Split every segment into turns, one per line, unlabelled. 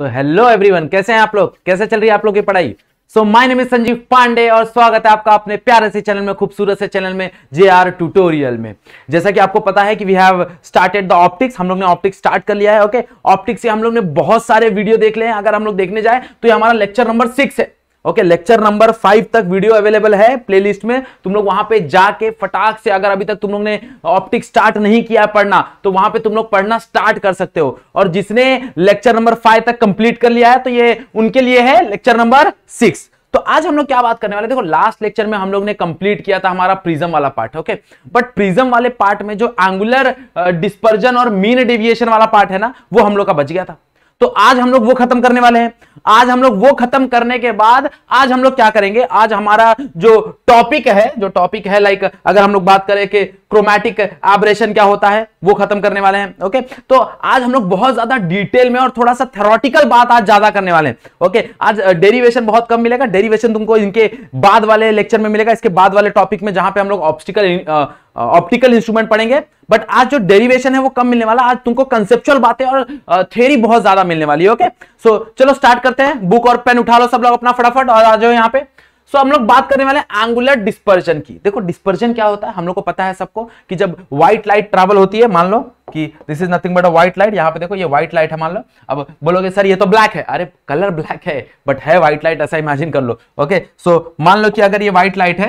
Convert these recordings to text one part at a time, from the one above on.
तो hello everyone कैसे हैं आप लोग कैसे चल रही है आप लोग की पढ़ाई so my name is Sanjeev Pandey और स्वागत है आपका अपने प्यारे से चैनल में खूबसूरत से चैनल में जे आर ट्यूटोरियल में जैसा कि आपको पता है कि we have started the optics हम लोग ने ऑप्टिक्स स्टार्ट कर लिया है ओके ऑप्टिक्स से हम लोग ने बहुत सारे वीडियो देख ले हैं अगर हम लोग देखने जाए तो ये हमारा लेक्चर नंबर सिक्स है ओके लेक्चर नंबर फाइव तक वीडियो अवेलेबल है प्लेलिस्ट में तुम लोग वहां पे जाके फटाक से अगर अभी तक तुम लोग ने ऑप्टिक स्टार्ट नहीं किया पढ़ना तो वहां पे तुम लोग पढ़ना स्टार्ट कर सकते हो और जिसने लेक्चर नंबर फाइव तक कंप्लीट कर लिया है तो ये उनके लिए है लेक्चर नंबर सिक्स तो आज हम लोग क्या बात करने वाले देखो लास्ट लेक्चर में हम लोग ने कंप्लीट किया था हमारा प्रिज्म वाला पार्ट ओके बट प्रिज्म वाले पार्ट में जो एंगुलर डिस्पर्जन uh, और मीन डेविएशन वाला पार्ट है ना वो हम लोग का बच गया था तो आज हम लोग वो खत्म करने वाले हैं आज हम लोग वो खत्म करने के बाद आज हम लोग क्या करेंगे आज हमारा जो टॉपिक है जो टॉपिक है लाइक अगर हम लोग बात करें कि क्रोमैटिक आबरेशन क्या होता है वो खत्म करने वाले हैं ओके तो आज हम लोग बहुत ज्यादा डिटेल में और थोड़ा सा थेरोटिकल बात आज ज्यादा करने वाले हैं ओके आज डेरिवेशन uh, बहुत कम मिलेगा डेरिवेशन तुमको इनके बाद वाले लेक्चर में मिलेगा इसके बाद वाले टॉपिक में जहां पर हम लोग ऑप्टिकल ऑप्टिकल इंस्ट्रूमेंट पढ़ेंगे बट आज जो डेरिवेशन है वो कम मिलने वाला आज तुमको कंसेप्चुअल बातें और थेरी uh, बहुत ज्यादा मिलने वाली है ओके सो चलो स्टार्ट करते हैं बुक और पेन उठा लो सब लोग अपना फटाफट और आ जाओ यहाँ पे सो so, हम लोग बात करने वाले एंगुलर डिस्पर्जन की देखो डिस्पर्जन क्या होता है हम लोग को पता है सबको कि जब व्हाइट लाइट ट्रेवल होती है मान लो कि this is nothing but a white light यहाँ पे देखो ये व्हाइट लाइट है मान लो अब बोलोगे सर ये तो ब्लैक है अरे कलर ब्लैक है बट है व्हाइट लाइट ऐसा इमेजिन कर लो ओके सो so, मान लो कि अगर ये व्हाइट लाइट है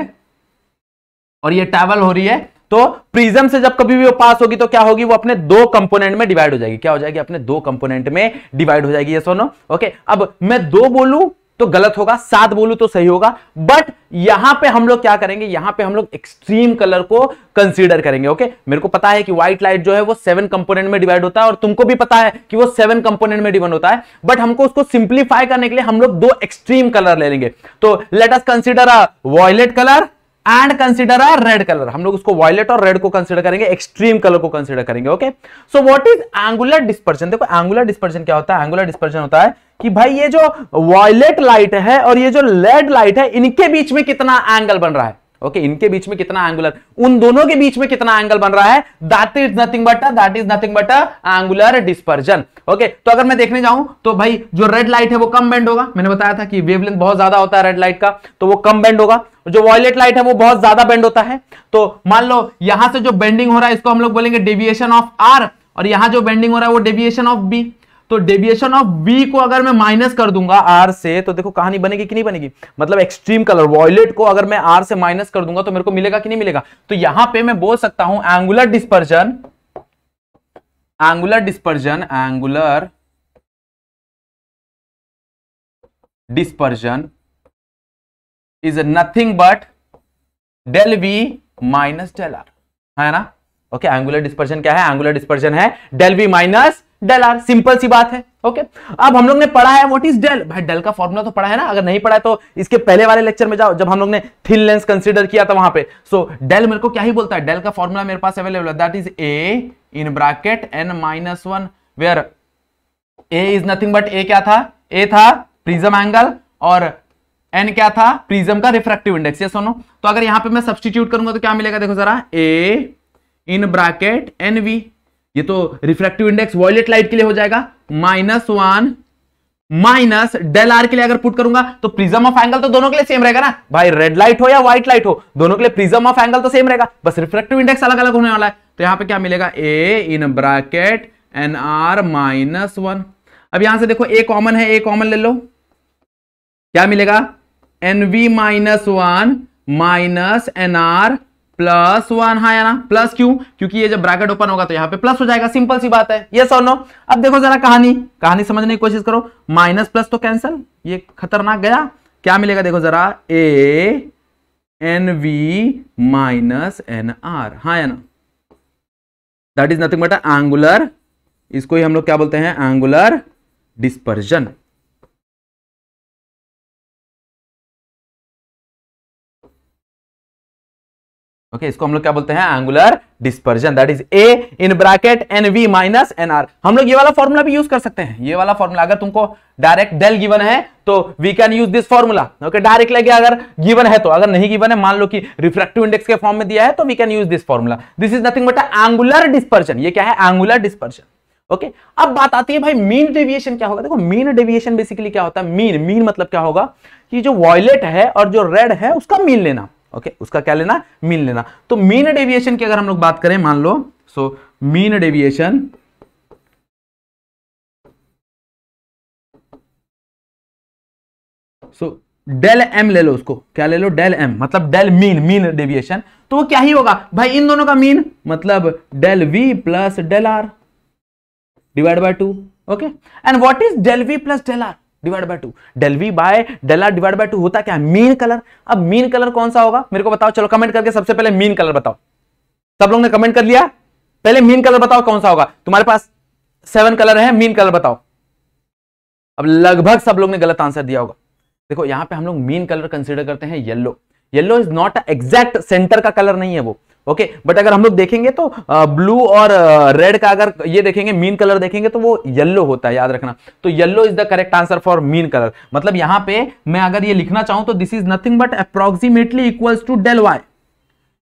और ये ट्रेवल हो रही है तो प्रिज्म से जब कभी भी वो पास होगी तो क्या होगी वो अपने दो कंपोनेंट में डिवाइड हो जाएगी क्या हो जाएगी अपने दो कंपोनेंट में डिवाइड हो जाएगी ये सोनो ओके अब मैं दो बोलू तो गलत होगा सात बोलू तो सही होगा बट यहां पे हम लोग क्या करेंगे यहां पे हम लोग एक्सट्रीम कलर को कंसीडर करेंगे ओके मेरे को पता है कि व्हाइट लाइट जो है वो सेवन कंपोनेंट में डिवाइड होता है और तुमको भी पता है कि वो सेवन कंपोनेंट में डिवाइड होता है बट हमको उसको सिंप्लीफाई करने के लिए हम लोग दो एक्सट्रीम कलर ले लेंगे तो let consider a violet colour and consider are red colour हम लोग उसको वॉयलेट और रेड को कंसिडर करेंगे एक्सट्रीम कलर को कंसिडर करेंगे okay so what is angular dispersion देखो एंगुलर डिस्पर्जन क्या होता है एंगुलर डिस्पर्जन होता है कि भाई ये जो वॉयलेट लाइट है और ये जो लेड लाइट है इनके बीच में कितना एंगल बन रहा है ओके okay, इनके बीच में कितना एंगुलर उन दोनों के बीच में कितना एंगल बन रहा है that is nothing but that is nothing but angular dispersion okay तो अगर मैं देखने जाऊं तो भाई जो रेड लाइट है वो कम बेंड होगा मैंने बताया था कि वेवलेंथ बहुत ज्यादा होता है रेड लाइट का तो वो कम बेंड होगा जो वॉयलेट लाइट है वो बहुत ज्यादा बेंड होता है तो मान लो यहां से जो बेंडिंग हो रहा है इसको हम लोग बोलेंगे डेविएशन ऑफ आर और यहां जो बेंडिंग हो रहा है वो डेविएशन ऑफ बी तो डेविएशन ऑफ बी को अगर मैं माइनस कर दूंगा आर से तो देखो कहानी बनेगी कि नहीं बनेगी मतलब एक्सट्रीम कलर वॉयलेट को अगर मैं आर से माइनस कर दूंगा तो मेरे को मिलेगा कि नहीं मिलेगा तो यहां पे मैं बोल सकता
हूं angular dispersion angular dispersion angular dispersion is nothing but del we minus del R
है ना ओके एंगुलर डिस्पर्जन क्या है एंगुलर डिस्पर्जन है del we minus del R simple सी बात है ओके अब हम लोग ने पढ़ा है व्हाट इज डेल भाई डेल का फॉर्मूला तो पढ़ा है ना अगर नहीं पढ़ा है तो इसके पहले वाले लेक्चर में जाओ जब हम लोग ने थिन लेंस कंसीडर किया था वहां पे सो so, डेल मेरे को क्या ही बोलता है डेल का फॉर्मूला मेरे पास अवेलेबल है that is A in bracket N minus one where A is nothing but A क्या था ए था प्रिज्म एंगल और एन क्या था प्रिज्म का रिफ्रैक्टिव इंडेक्स ये सुनो तो अगर यहां पे मैं सब्सटीट्यूट करूंगा तो क्या मिलेगा देखो जरा A in bracket N V ये तो रिफ्रेक्टिव इंडेक्स वॉयलेट लाइट के लिए हो जाएगा minus one minus del R के लिए अगर पुट करूंगा तो प्रिज्म ऑफ एंगल तो दोनों के लिए सेम रहेगा ना भाई रेड लाइट हो या व्हाइट लाइट हो दोनों के लिए प्रिज्म ऑफ एंगल तो सेम रहेगा बस रिफ्रेक्टिव इंडेक्स अलग अलग होने वाला है तो यहां पे क्या मिलेगा A in bracket N R minus one अब यहां से देखो ए कॉमन है ए कॉमन ले लो क्या मिलेगा N we minus one minus N R plus one हाँ या ना प्लस क्यों क्योंकि ये जब ब्रैकेट ओपन होगा तो यहाँ पे प्लस हो जाएगा सिंपल सी बात है ये सोनो अब देखो जरा कहानी कहानी समझने की कोशिश करो माइनस प्लस तो कैंसिल ये खतरनाक गया क्या मिलेगा देखो जरा A N V minus N R हाँ या ना
that is nothing but angular इसको ही हम लोग क्या बोलते हैं एंगुलर डिस्पर्जन ओके इसको हम लोग क्या बोलते हैं angular
dispersion that is A in bracket N we minus N R हम लोग ये वाला फॉर्मूला भी यूज कर सकते हैं ये वाला फॉर्मूला अगर तुमको डायरेक्ट डेल गिवन है तो we can use this formula okay direct लगे अगर गिवन है तो अगर नहीं गिवन है मान लो कि रिफ्रेक्टिव इंडेक्स के फॉर्म में दिया है तो we can use this formula this is nothing but angular dispersion ये क्या है एंगुलर डिस्पर्जन ओके okay? अब बात आती है भाई मीन डेविएशन क्या होगा देखो मीन डेविएशन बेसिकली क्या होता है मीन मीन मतलब क्या होगा कि जो वॉयलेट है और जो रेड है उसका मीन लेना ओके उसका क्या लेना मीन लेना तो मीन डेविएशन की अगर हम लोग
बात करें मान लो so mean deviation so del M ले
लो उसको क्या ले लो डेल एम मतलब डेल मीन मीन डेविएशन तो वो क्या ही होगा भाई इन दोनों का मीन मतलब del V plus del are divide by two okay and what is del V plus del are divide by two del V by del are divide by two होता क्या है मीन कलर अब mean colour कौन सा होगा मेरे को बताओ चलो कमेंट करके सबसे पहले मीन कलर बताओ सब लोग ने कमेंट कर लिया पहले मीन कलर बताओ कौन सा होगा तुम्हारे पास सेवन कलर है मीन कलर बताओ अब लगभग सब लोग ने गलत आंसर दिया होगा देखो यहां पे हम लोग मीन कलर कंसीडर करते हैं yellow yellow is not exact centre का कलर नहीं है वो ओके बट अगर हम लोग देखेंगे तो ब्लू और रेड का अगर ये देखेंगे मीन कलर देखेंगे तो वो येल्लो होता है याद रखना तो yellow is the correct answer for mean colour मतलब यहां पे मैं अगर ये लिखना चाहूं तो this is nothing but approximately equals to del Y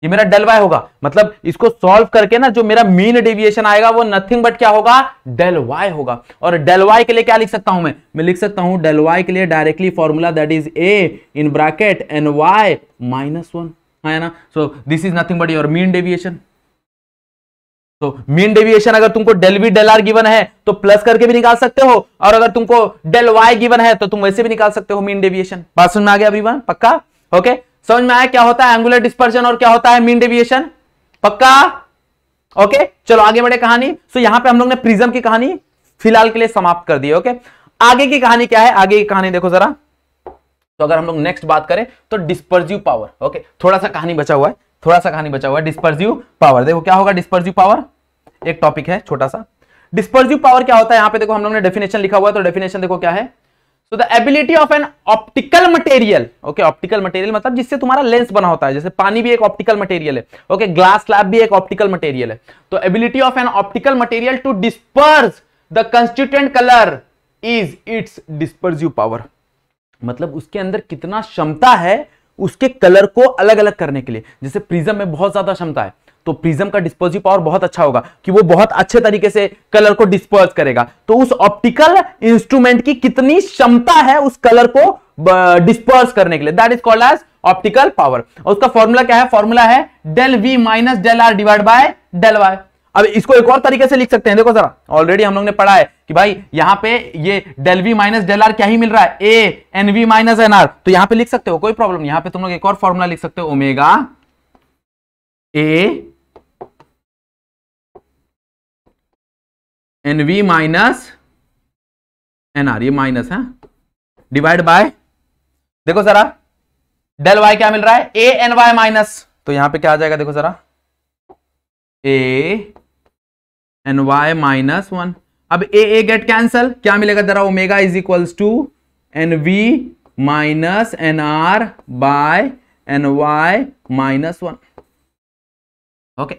ये मेरा डेल वाई होगा मतलब इसको सॉल्व करके ना जो मेरा मीन डेविएशन आएगा वो नथिंग बट क्या होगा डेल वाई होगा और डेल वाई के लिए क्या लिख सकता हूं मैं मैं लिख सकता हूं डेल वाई के लिए directly formula that is A in bracket N Y minus one हाँ, है ना so this is nothing but your mean deviation तो मीन डेविएशन अगर तुमको del V del R given है तो प्लस करके भी निकाल सकते हो और अगर तुमको डेल वाई गिवन है तो तुम वैसे भी निकाल सकते हो मीन डेविएशन बात समझ में आ गया अभी पक्का ओके समझ में आया क्या होता है एंगुलर डिस्पर्शन और क्या होता है मीन डेविएशन पक्का ओके चलो आगे बढ़े कहानी सो यहां पे हम लोग ने प्रिज्म की कहानी फिलहाल के लिए समाप्त कर दी ओके आगे की कहानी क्या है आगे की कहानी देखो जरा तो अगर हम लोग नेक्स्ट बात करें तो डिस्पर्जिव पावर ओके थोड़ा सा कहानी बचा हुआ है थोड़ा सा कहानी बचा हुआ है डिस्पर्जिव पावर देखो क्या होगा डिस्पर्जिव पावर एक टॉपिक है छोटा सा डिस्पर्जिव पावर क्या होता है यहाँ पे देखो हम लोग ने डेफिनेशन लिखा हुआ है तो डेफिनेशन देखो क्या है so the ability of an optical material okay optical material मतलब जिससे तुम्हारा लेंस बना होता है जैसे पानी भी एक ऑप्टिकल मटेरियल है ओके ग्लास स्लैब भी एक ऑप्टिकल मटेरियल है तो ability of an optical material to disperse the constituent colour is its dispersive power मतलब उसके अंदर कितना क्षमता है उसके कलर को अलग अलग करने के लिए जैसे प्रिज्म में बहुत ज्यादा क्षमता है तो प्रिज्म का डिस्पोजिव पावर बहुत अच्छा होगा कि वो बहुत अच्छे तरीके से कलर को डिस्पर्स करेगा तो उस ऑप्टिकल इंस्ट्रूमेंट की कितनी क्षमता है उस कलर को डिस्पर्स करने के लिए that is called as optical power और उसका फॉर्मूला क्या है फॉर्मूला है del we minus del are divide by del y अब इसको एक और तरीके से लिख सकते हैं देखो जरा ऑलरेडी हम लोग ने पढ़ा है कि भाई यहाँ पे ये del we minus del r क्या ही मिल रहा है a N V minus N r तो यहाँ पे लिख सकते हो कोई प्रॉब्लम नहीं यहाँ पे तुम लोग एक और फॉर्मूला लिख सकते हो omega a
N V minus N r ये माइनस है डिवाइड बाय देखो जरा
डेल वाई क्या मिल रहा है ए एन वाई माइनस तो यहां पे क्या आ जाएगा देखो जरा ए एन वाई माइनस वन अब ए ए गेट कैंसल क्या मिलेगा जरा omega is equals to n we minus N r by n Y minus one okay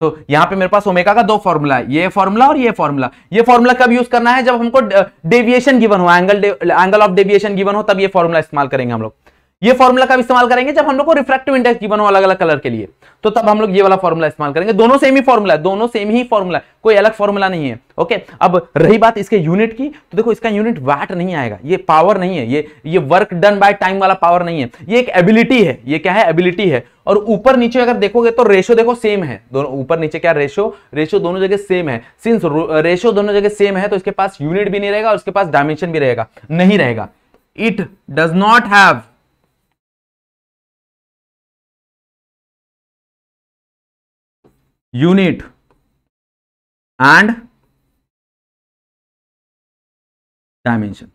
तो यहां पे मेरे पास ओमेगा का दो फॉर्मूला है ये फॉर्मूला और ये फॉर्मूला ये फॉर्मूला कब यूज करना है जब हमको डेविएशन गिवन हो angle angle of deviation given हो तब ये फॉर्मूला इस्तेमाल करेंगे हम लोग ये फॉर्मूला का इस्तेमाल करेंगे जब हम लोग को रिफ्रेक्टिव इंडेक्स गिवन हो अलग अलग कलर के लिए तो तब हम लोग ये वाला फॉर्मूला इस्तेमाल करेंगे दोनों सेम ही फॉर्मूला है दोनों सेम ही फॉर्मूला कोई अलग फॉर्मूला नहीं है ओके अब रही बात इसके यूनिट की तो देखो इसका यूनिट वैट नहीं आएगा ये पावर नहीं है ये ये वर्क डन बाय टाइम वाला पावर नहीं है ये एक एबिलिटी है ये क्या है एबिलिटी है और ऊपर नीचे अगर देखोगे तो रेशो देखो सेम है दोनों ऊपर नीचे क्या रेशो रेशो दोनों जगह सेम है सिंस रेशो दोनों जगह सेम है तो इसके पास यूनिट
भी नहीं रहेगा और उसके पास डायमेंशन भी रहेगा नहीं रहेगा it does not have unit and dimension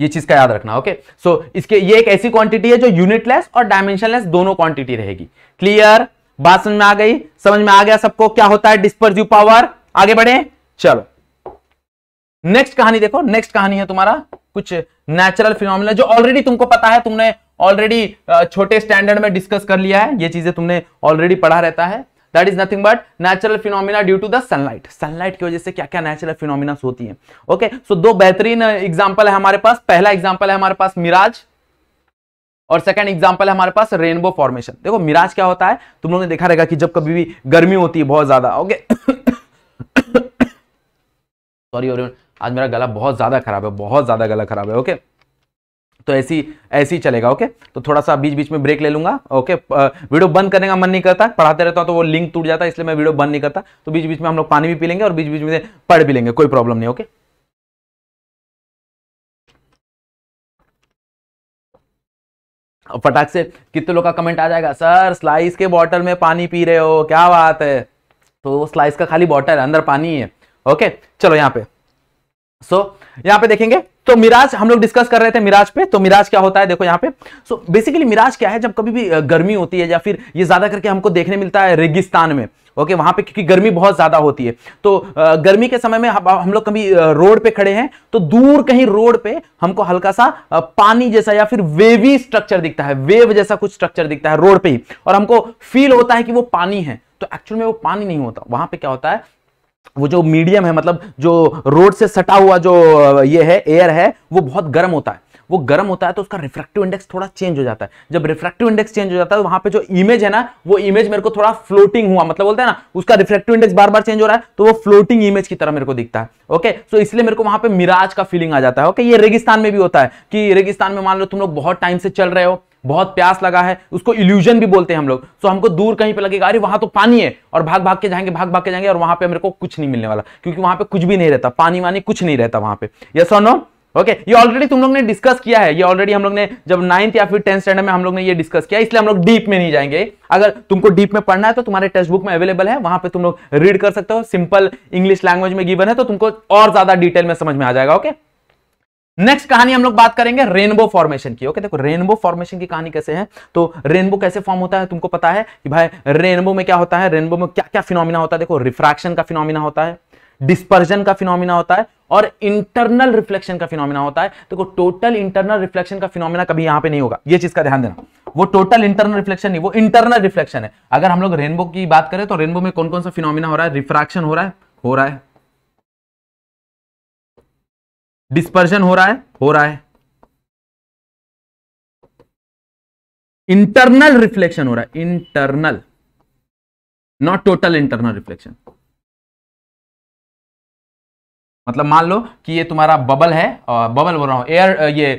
ये चीज का याद रखना ओके okay? सो so, इसके ये एक
ऐसी क्वांटिटी है जो यूनिटलेस और डायमेंशनलेस दोनों क्वांटिटी रहेगी क्लियर बात समझ में आ गई समझ में आ गया सबको क्या होता है डिस्पर्जिव पावर आगे बढ़े चलो नेक्स्ट कहानी देखो नेक्स्ट कहानी है तुम्हारा कुछ नेचुरल फिनोमिना जो ऑलरेडी तुमको पता है तुमने ऑलरेडी छोटे स्टैंडर्ड में डिस्कस कर लिया है ये चीजें तुमने ऑलरेडी पढ़ा रहता है that is nothing but natural phenomena due to the sunlight sunlight की वजह से क्या क्या नेचुरल फिनोमिना होती है ओके okay? सो so, दो बेहतरीन एग्जाम्पल है हमारे पास पहला एग्जाम्पल है हमारे पास मिराज और सेकंड एग्जांपल है हमारे पास रेनबो फॉर्मेशन देखो मिराज क्या होता है तुम लोगों ने देखा रहेगा कि जब कभी भी गर्मी होती है बहुत ज्यादा ओके सॉरी आज मेरा गला बहुत ज्यादा खराब है बहुत ज्यादा गला खराब है ओके okay? तो ऐसी ऐसी चलेगा ओके तो थोड़ा सा बीच बीच में ब्रेक ले लूंगा ओके वीडियो बंद करने का मन नहीं करता पढ़ाते रहता तो वो
लिंक टूट जाता है इसलिए मैं वीडियो बंद नहीं करता तो बीच बीच में हम लोग पानी भी पी लेंगे और बीच बीच में पढ़ भी लेंगे कोई प्रॉब्लम नहीं ओके फटाक से कितने लोग का कमेंट आ जाएगा सर स्लाइस के बॉटल में पानी पी रहे हो
क्या बात है तो स्लाइस का खाली बॉटल है अंदर पानी है ओके चलो यहाँ पे सो so, यहाँ पे देखेंगे तो मिराज हम लोग डिस्कस कर रहे थे मिराज पे तो मिराज क्या होता है देखो यहाँ पे सो बेसिकली मिराज क्या है जब कभी भी गर्मी होती है या फिर ये ज्यादा करके हमको देखने मिलता है रेगिस्तान में ओके okay, वहां पे क्योंकि गर्मी बहुत ज्यादा होती है तो गर्मी के समय में हम लोग कभी रोड पे खड़े हैं तो दूर कहीं रोड पे हमको हल्का सा पानी जैसा या फिर वेवी स्ट्रक्चर दिखता है वेव जैसा कुछ स्ट्रक्चर दिखता है रोड पे ही और हमको फील होता है कि वो पानी है तो एक्चुअल में वो पानी नहीं होता वहां पे क्या होता है वो जो मीडियम है मतलब जो रोड से सटा हुआ जो ये है एयर है वो बहुत गर्म होता है वो गर्म होता है तो उसका रिफ्रैक्टिव इंडेक्स थोड़ा चेंज हो जाता है जब रिफ्रैक्टिव इंडेक्स चेंज हो जाता है तो वहां पे जो इमेज है ना वो इमेज मेरे को थोड़ा फ्लोटिंग हुआ मतलब बोलते हैं ना उसका रिफ्रैक्टिव इंडेक्स बार बार चेंज हो रहा है तो वो फ्लोटिंग इमेज की तरह मेरे को दिखता है ओके सो so इसलिए मेरे को वहां पर मिराज का फीलिंग आ जाता है ओके ये रेगिस्तान में भी होता है कि रेगिस्तान में मान लो तुम लोग बहुत टाइम से चल रहे हो बहुत प्यास लगा है उसको इल्यूजन भी बोलते हैं हम लोग सो हमको दूर कहीं पे लगेगा अरे वहां तो पानी है और भाग भाग के जाएंगे भाग भाग के जाएंगे और वहां पे मेरे को कुछ नहीं मिलने वाला क्योंकि वहां पे कुछ भी नहीं रहता पानी वानी कुछ नहीं रहता वहां पे यस और नो ओके ये ऑलरेडी तुम लोग ने डिस्कस किया है ये ऑलरेडी हम लोग ने जब नाइन्थ या फिर टेंथ स्टैंडर्ड में हम लोग ने ये डिस्कस किया इसलिए हम लोग डीप में नहीं जाएंगे अगर तुमको डीप में पढ़ना है तो तुम्हारे टेक्स्ट बुक में अवेलेबल है वहां पे तुम लोग रीड कर सकते हो सिंपल इंग्लिश लैंग्वेज में गिवन है तो तुमको और ज्यादा डिटेल में समझ में आ जाएगा ओके okay? नेक्स्ट कहानी हम लोग बात करेंगे रेनबो फॉर्मेशन की ओके देखो रेनबो फॉर्मेशन की कहानी कैसे है तो रेनबो कैसे फॉर्म होता है तुमको पता है कि भाई रेनबो में क्या होता है रेनबो में क्या क्या फिनोमिना होता है देखो रिफ्रैक्शन का फिनोमिना होता है डिस्पर्जन का फिनोमिना होता है और इंटरनल रिफ्लेक्शन का फिनोमिना होता है देखो टोटल इंटरनल रिफ्लेक्शन का फिनोमिना कभी यहां पर नहीं होगा यह चीज का ध्यान देना वो टोटल इंटरनल रिफ्लेक्शन नहीं वो इंटरनल रिफ्लेक्शन है अगर हम लोग रेनबो की बात
करें तो रेनबो में कौन कौन सा फिनोमिना हो रहा है रिफ्रैक्शन हो रहा है हो रहा है डिस्पर्शन हो रहा है हो रहा है इंटरनल रिफ्लेक्शन हो रहा है internal not total internal reflection मतलब मान
लो कि ये तुम्हारा बबल है बबल बोल रहा हूं एयर ये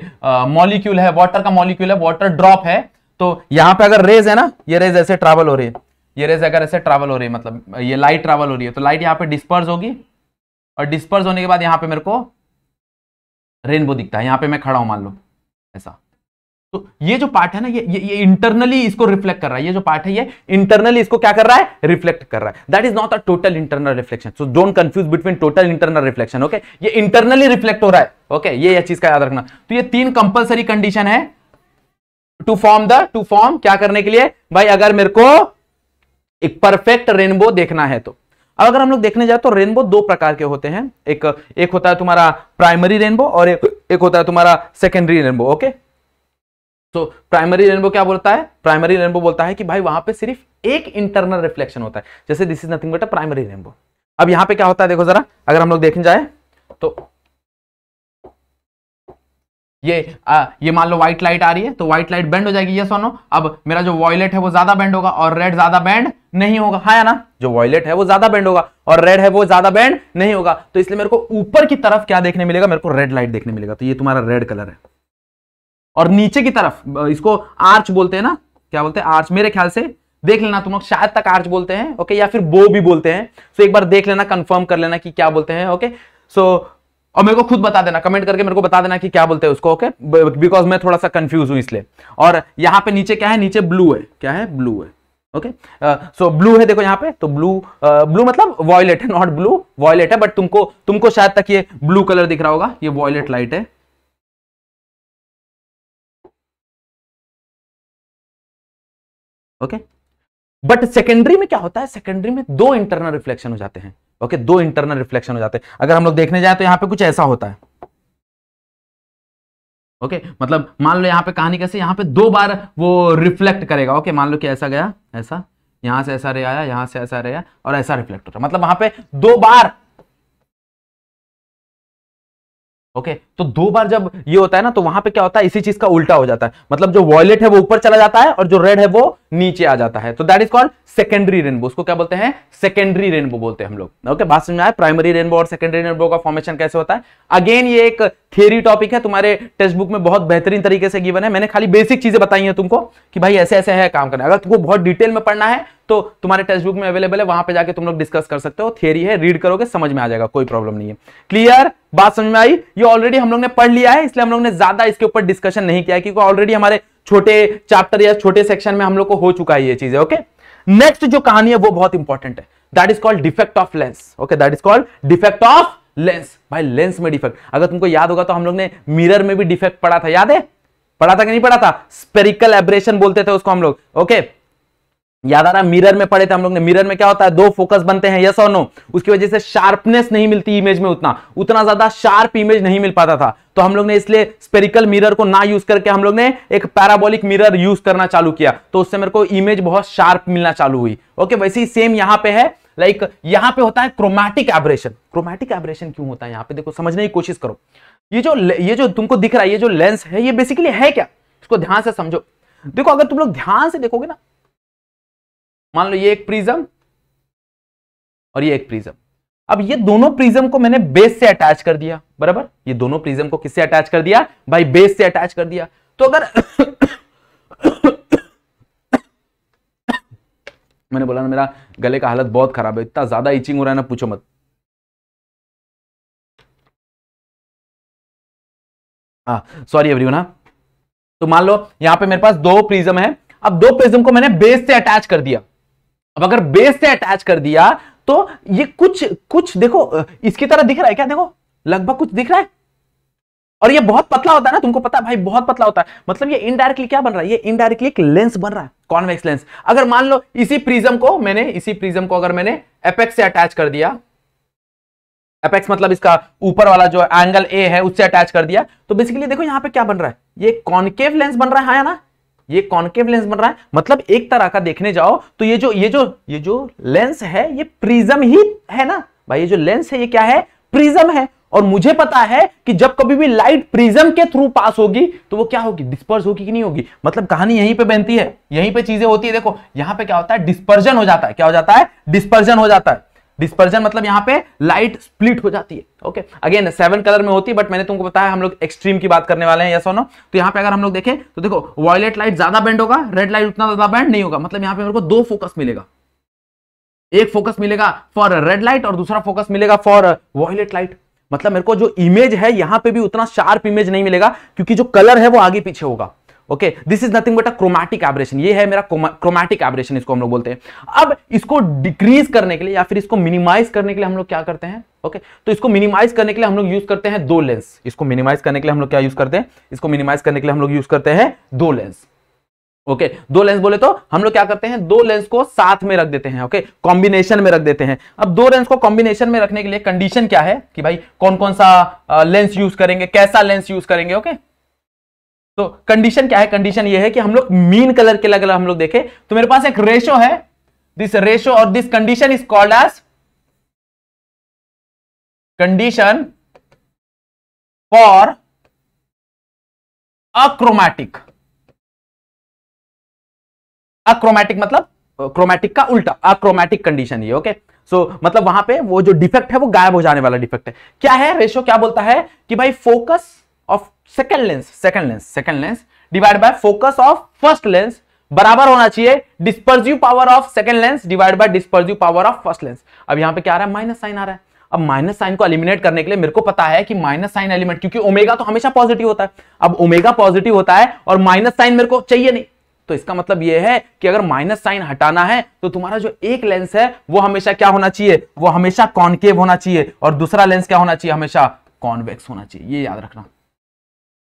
मॉलिक्यूल है वाटर का मॉलिक्यूल है वाटर ड्रॉप है तो यहां पे अगर रेज है ना ये रेज ऐसे ट्रैवल हो रही है ये रेज अगर ऐसे ट्रैवल हो रही है मतलब ये लाइट ट्रैवल हो रही है तो लाइट यहां पे डिस्पर्स होगी और डिस्पर्स होने के बाद यहां पे मेरे को रेनबो दिखता है यहां पे मैं खड़ा हूं मान लो ऐसा तो ये जो पार्ट है ना ये ये, ये इंटरनली इसको रिफ्लेक्ट कर रहा है ये जो पार्ट है ये इंटरनली इसको क्या कर रहा है रिफ्लेक्ट कर रहा है that is not a total internal reflection so don't confuse between total internal reflection okay ये इंटरनली रिफ्लेक्ट हो रहा है ओके okay? ये चीज का याद रखना तो ये तीन कंपल्सरी कंडीशन है to form the to form क्या करने के लिए भाई अगर मेरे को एक परफेक्ट रेनबो देखना है तो अब अगर हम लोग देखने जाए तो रेनबो दो प्रकार के होते हैं एक एक होता है तुम्हारा प्राइमरी रेनबो और एक, एक होता है तुम्हारा सेकेंडरी रेनबो ओके तो प्राइमरी रेनबो क्या बोलता है प्राइमरी रेनबो बोलता है कि भाई वहां पे सिर्फ एक इंटरनल रिफ्लेक्शन होता है जैसे this is nothing but a primary rainbow अब यहां पे क्या होता है देखो जरा अगर हम लोग देखने जाए तो ये आ, ये मान लो व्हाइट लाइट आ रही है तो व्हाइट लाइट बैंड हो जाएगी ये सोनो अब मेरा जो वॉयलेट है वो ज्यादा बैंड होगा और रेड ज्यादा बैंड नहीं होगा हाँ या ना जो वॉयलेट है वो ज्यादा बैंड होगा और रेड है वो ज्यादा बैंड नहीं होगा तो इसलिए मेरे को ऊपर की तरफ क्या देखने मिलेगा मेरे को रेड लाइट देखने मिलेगा तो ये तुम्हारा रेड कलर है और नीचे की तरफ इसको आर्च बोलते हैं ना क्या बोलते हैं आर्च मेरे ख्याल से देख लेना तुम लोग शायद तक आर्च बोलते हैं ओके या फिर बो भी बोलते हैं सो तो एक बार देख लेना कंफर्म कर लेना कि क्या बोलते हैं ओके सो और मेरे को खुद बता देना कमेंट करके मेरे को बता देना कि क्या बोलते हैं उसको ओके बिकॉज मैं थोड़ा सा कंफ्यूज हूं इसलिए और यहाँ पे नीचे क्या है नीचे ब्लू है क्या है ब्लू है ओके सो ब्लू है देखो यहाँ पे तो ब्लू ब्लू uh, मतलब वॉयलेट है नॉट ब्लू वॉयलेट है बट तुमको तुमको शायद तक ये ब्लू
कलर दिख रहा होगा ये वॉयलेट लाइट है ओके बट सेकेंडरी में क्या होता है
सेकेंडरी में दो इंटरनल रिफ्लेक्शन हो जाते हैं ओके दो इंटरनल रिफ्लेक्शन हो जाते हैं अगर हम लोग देखने जाए तो यहाँ पे कुछ ऐसा होता है ओके मतलब मान लो यहाँ पे कहानी कैसे यहाँ पे दो बार वो रिफ्लेक्ट करेगा ओके मान लो कि ऐसा गया ऐसा यहां से ऐसा रे आया यहां से ऐसा रे आया और ऐसा रिफ्लेक्ट होता है मतलब वहां पे दो बार ओके okay, तो दो बार जब ये होता है ना तो वहां पे क्या होता है इसी चीज का उल्टा हो जाता है मतलब जो वॉयलेट है वो ऊपर चला जाता है और जो रेड है वो नीचे आ जाता है तो that is called secondary rainbow उसको क्या बोलते हैं सेकेंडरी रेनबो बोलते हैं हम लोग ओके बात समझ में आए प्राइमरी रेनबो और सेकेंडरी रेनबो का फॉर्मेशन कैसे होता है अगेन ये एक थियरी टॉपिक है तुम्हारे टेक्स्ट बुक में बहुत बेहतरीन तरीके से गिवन है मैंने खाली बेसिक चीजें बताई है तुमको कि भाई ऐसे ऐसे है काम करना अगर तुमको बहुत डिटेल में पढ़ना है तो तुम्हारे टेक्स्ट बुक में अवेलेबल है वहां पे जाके तुम लोग डिस्कस कर सकते हो थियरी है रीड करोगे समझ में आ जाएगा कोई प्रॉब्लम नहीं है क्लियर बात समझ में आई ये ऑलरेडी हम लोग ने पढ़ लिया है इसलिए हम लोग ने ज्यादा इसके ऊपर डिस्कशन नहीं किया क्योंकि ऑलरेडी हमारे छोटे चैप्टर या छोटे सेक्शन में हम लोग को हो चुका है ये चीजें ओके नेक्स्ट जो कहानी है वो बहुत इंपॉर्टेंट है that is called defect of lens okay that is called defect of lens भाई लेंस में डिफेक्ट अगर तुमको याद होगा तो हम लोग ने मिरर में भी डिफेक्ट पढ़ा था याद है पढ़ा था कि नहीं पढ़ा था स्पेरिकल एब्रेशन बोलते थे उसको हम लोग ओके okay? याद आ रहा मिरर में पड़े थे हम लोग ने मिरर में क्या होता है दो फोकस बनते हैं यस और नो उसकी वजह से शार्पनेस नहीं मिलती इमेज में उतना उतना ज्यादा शार्प इमेज नहीं मिल पाता था तो हम लोग ने इसलिए स्पेरिकल मिरर को ना यूज करके हम लोग ने एक पैराबोलिक मिरर यूज करना चालू किया तो उससे मेरे को इमेज बहुत शार्प मिलना चालू हुई ओके वैसे ही सेम यहाँ पे है लाइक यहाँ पे होता है क्रोमैटिक एब्रेशन क्रोमैटिक एब्रेशन क्यों होता है यहाँ पे देखो समझने की कोशिश करो ये जो ये जो तुमको दिख रहा है ये जो लेंस है ये बेसिकली है क्या इसको ध्यान से समझो देखो अगर तुम लोग ध्यान से देखोगे ना मान लो ये एक प्रिज्म और ये एक प्रिज्म अब ये दोनों प्रिज्म को मैंने बेस से अटैच कर दिया बराबर ये दोनों प्रिज्म को किससे अटैच कर दिया भाई बेस से अटैच कर दिया तो अगर मैंने बोला ना मेरा गले
का हालत बहुत खराब है इतना ज्यादा इचिंग हो रहा है ना पूछो मत सॉरी हाँ, एवरीवन हाँ। तो मान लो यहां
पे मेरे पास दो प्रिज्म है अब दो प्रिज्म को मैंने बेस से अटैच कर दिया अब अगर बेस से अटैच कर दिया तो ये कुछ कुछ देखो इसकी तरह दिख रहा है क्या देखो लगभग कुछ दिख रहा है और ये बहुत पतला होता है ना तुमको पता है भाई बहुत पतला होता है मतलब ये इनडायरेक्टली क्या बन रहा है ये इनडायरेक्टली एक लेंस बन रहा है कॉन्वेक्स लेंस अगर मान लो इसी प्रिज्म को मैंने इसी प्रिज्म को अगर मैंने एपेक्स से अटैच कर दिया एपेक्स मतलब इसका ऊपर वाला जो एंगल ए है उससे अटैच कर दिया तो बेसिकली देखो यहां पे क्या बन रहा है ये कॉन्केव लेंस बन रहा है हाँ ना ये कॉन्केव लेंस बन रहा है मतलब एक तरह का देखने जाओ तो ये जो ये जो ये जो लेंस है ये प्रिज्म ही है ना भाई ये जो लेंस है ये क्या है प्रिज्म है और मुझे पता है कि जब कभी भी लाइट प्रिज्म के थ्रू पास होगी तो वो क्या होगी डिस्पर्स होगी कि नहीं होगी मतलब कहानी यहीं पे बनती है यहीं पे चीजें होती है देखो यहां पे क्या होता है डिस्पर्जन हो जाता है क्या हो जाता है डिस्पर्जन हो जाता है डिस्पर्जन मतलब यहाँ पे लाइट स्प्लिट हो जाती है ओके अगेन सेवन कलर में होती है बट मैंने तुमको बताया हम लोग एक्सट्रीम की बात करने वाले हैं यस नो तो यहाँ पे अगर हम लोग देखें तो देखो वॉयलेट लाइट ज्यादा बैंड होगा रेड लाइट उतना ज्यादा बैंड नहीं होगा मतलब यहाँ पे मेरे को दो फोकस मिलेगा एक फोकस मिलेगा फॉर रेड लाइट और दूसरा फोकस मिलेगा फॉर वॉयलेट लाइट मतलब मेरे को जो इमेज है यहाँ पे भी उतना शार्प इमेज नहीं मिलेगा क्योंकि जो कलर है वो आगे पीछे होगा okay this is nothing but a chromatic aberration ये है मेरा क्रोमैटिक एब्रेशन इसको हम लोग बोलते हैं अब इसको डिक्रीज करने के लिए या फिर इसको मिनिमाइज करने के लिए हम लोग क्या करते हैं ओके okay? तो इसको मिनिमाइज करने के लिए हम लोग यूज करते हैं दो लेंस इसको मिनिमाइज करने के लिए हम लोग क्या यूज करते हैं इसको मिनिमाइज करने के लिए हम लोग यूज करते हैं दो लेंस ओके okay, दो लेंस बोले तो हम लोग क्या करते हैं दो लेंस को साथ में रख देते हैं ओके okay? कॉम्बिनेशन में रख देते हैं अब दो लेंस को कॉम्बिनेशन में रखने के लिए कंडीशन क्या है कि भाई कौन कौन सा लेंस यूज करेंगे कैसा लेंस यूज करेंगे ओके okay? तो कंडीशन क्या है कंडीशन ये है कि हम लोग मीन कलर के अलग अलग हम लोग देखें तो मेरे पास एक रेशो है दिस रेशो और this
condition is called as condition for achromatic achromatic मतलब क्रोमैटिक का उल्टा अक्रोमैटिक
कंडीशन ये ओके सो मतलब वहां पे वो जो डिफेक्ट है वो गायब हो जाने वाला डिफेक्ट है क्या है रेशो क्या बोलता है कि भाई focus second lens second lens second lens divide by focus of first lens बराबर होना चाहिए dispersive power of second lens divide by dispersive power of first lens अब यहां पे क्या आ रहा है माइनस साइन आ रहा है अब माइनस साइन को एलिमिनेट करने के लिए मेरे को पता है कि माइनस साइन एलिमेंट क्योंकि ओमेगा तो हमेशा पॉजिटिव होता है अब ओमेगा पॉजिटिव होता है और माइनस साइन मेरे को चाहिए नहीं तो इसका मतलब यह है कि अगर माइनस साइन हटाना है तो तुम्हारा जो एक लेंस है वो हमेशा क्या होना चाहिए वो हमेशा कॉनकेव होना चाहिए और दूसरा लेंस क्या होना चाहिए हमेशा कॉन्वेक्स होना चाहिए ये याद रखना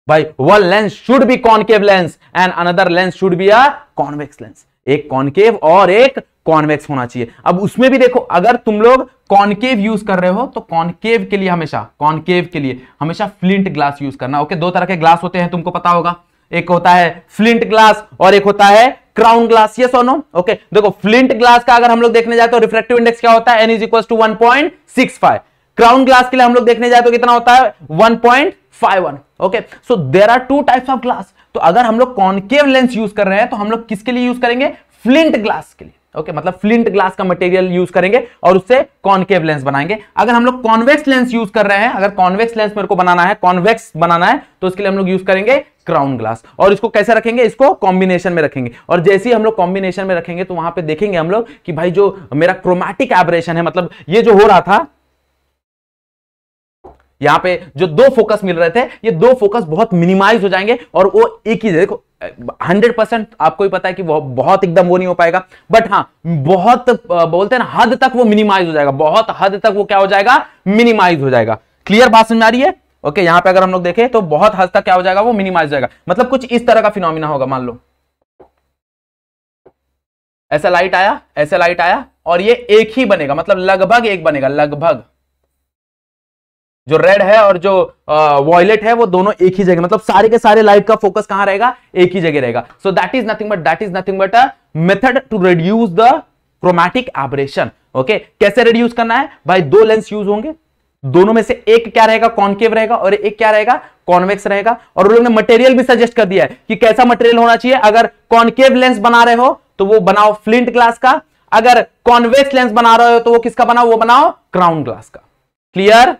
भाई one lens should be concave lens and another lens should be a convex lens एक कॉन्केव और एक कॉन्वेक्स होना चाहिए अब उसमें भी देखो अगर तुम लोग कॉन्केव यूज कर रहे हो तो कॉन्केव के लिए हमेशा कॉन्केव के लिए हमेशा फ्लिंट ग्लास यूज करना ओके दो तरह के ग्लास होते हैं तुमको पता होगा एक होता है फ्लिंट ग्लास और एक होता है क्राउन ग्लास ये सोनो ओके देखो फ्लिंट ग्लास का अगर हम लोग देखने जाए तो रिफ्रेक्टिव इंडेक्स क्या होता है n is equal to one point six five crown glass के लिए हम लोग देखने जाए तो कितना होता है one point five one okay so there are two types of glass तो अगर हम लोग कॉन्केव लेंस यूज कर रहे हैं तो हम लोग किसके लिए यूज करेंगे फ्लिंट ग्लास के लिए ओके okay, मतलब फ्लिंट ग्लास का मटेरियल यूज करेंगे और उससे कॉन्केव लेंस बनाएंगे अगर हम लोग कॉन्वेक्स लेंस यूज कर रहे हैं अगर कॉन्वेक्स लेंस मेरे को बनाना है कॉन्वेक्स बनाना है तो उसके लिए हम लोग यूज करेंगे क्राउन ग्लास और इसको कैसे रखेंगे इसको कॉम्बिनेशन में रखेंगे और जैसे ही हम लोग कॉम्बिनेशन में रखेंगे तो वहां पर देखेंगे हम लोग कि भाई जो मेरा क्रोमैटिक एबरेशन है मतलब ये जो हो रहा था यहां पे जो दो फोकस मिल रहे थे ये दो फोकस बहुत मिनिमाइज हो जाएंगे और वो एक ही देखो हंड्रेड परसेंट आपको ही पता है कि वो बहुत एकदम वो नहीं हो पाएगा बट हां बहुत बोलते हैं ना हद तक वो मिनिमाइज हो जाएगा बहुत हद तक वो क्या हो जाएगा मिनिमाइज हो जाएगा क्लियर बात समझ आ रही है ओके यहां पे अगर हम लोग देखें तो बहुत हद तक क्या हो जाएगा वो मिनिमाइज हो जाएगा मतलब कुछ इस तरह का फिनोमिना होगा मान लो ऐसा लाइट आया ऐसा लाइट आया और ये एक ही बनेगा मतलब लगभग एक बनेगा लगभग जो रेड है और जो वॉयलेट है वो दोनों एक ही जगह मतलब सारे के सारे लाइट का फोकस कहां रहेगा एक ही जगह रहेगा so that is nothing but that is nothing but a method to reduce the chromatic aberration okay कैसे रिड्यूस करना है भाई दो लेंस यूज होंगे दोनों में से एक क्या रहेगा कॉन्केव रहेगा और एक क्या रहेगा कॉन्वेक्स रहेगा और उन लोगों ने मटेरियल भी सजेस्ट कर दिया है कि कैसा मटेरियल होना चाहिए अगर कॉन्केव लेंस बना रहे हो तो वो बनाओ फ्लिंट ग्लास का अगर कॉन्वेक्स लेंस बना रहे हो तो वो किसका बनाओ वो बनाओ क्राउन ग्लास का क्लियर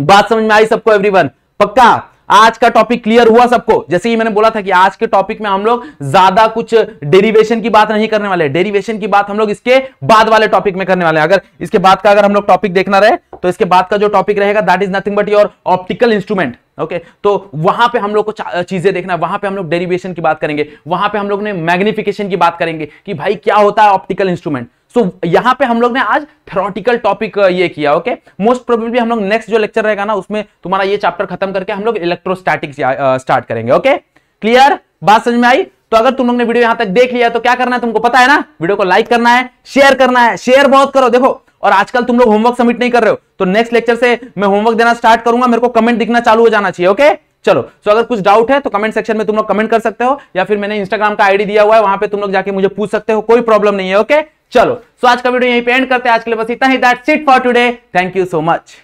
बात समझ में आई सबको एवरीवन पक्का आज का टॉपिक क्लियर हुआ सबको जैसे ही मैंने बोला था कि आज के टॉपिक में हम लोग ज्यादा कुछ डेरिवेशन की बात नहीं करने वाले डेरिवेशन की बात हम लोग इसके बाद वाले टॉपिक में करने वाले हैं अगर इसके बाद का अगर हम लोग टॉपिक देखना रहे तो इसके बाद का जो टॉपिक रहेगा that is nothing but your optical instrument okay okay, तो वहां पे हम लोग को चीजें देखना वहां पे हम लोग डेरिवेशन की बात करेंगे वहां पे हम लोग ने मैग्निफिकेशन की बात करेंगे कि भाई क्या होता है ऑप्टिकल इंस्ट्रूमेंट सो so, यहां पे हम लोग ने आज थेरोटिकल टॉपिक ये किया ओके मोस्ट प्रोबेबली हम लोग नेक्स्ट जो लेक्चर रहेगा ना उसमें तुम्हारा ये चैप्टर खत्म करके हम लोग इलेक्ट्रोस्टैटिक्स स्टार्ट करेंगे ओके क्लियर बात समझ में आई तो अगर तुम लोग ने वीडियो यहां तक देख लिया तो क्या करना है तुमको पता है ना वीडियो को लाइक करना है शेयर करना है शेयर बहुत करो देखो और आजकल तुम लोग होमवर्क सबमिट नहीं कर रहे हो तो नेक्स्ट लेक्चर से मैं होमवर्क देना स्टार्ट करूंगा मेरे को कमेंट दिखना चालू हो जाना चाहिए ओके चलो सो अगर कुछ डाउट है तो कमेंट सेक्शन में तुम लोग कमेंट कर सकते हो या फिर मैंने इंस्टाग्राम का आईडी दिया हुआ है वहां पे तुम लोग जाके मुझे पूछ सकते हो कोई प्रॉब्लम नहीं है ओके चलो सो आज का वीडियो यहीं पे एंड करते हैं आज के लिए बस इतना ही that's it for today thank you so much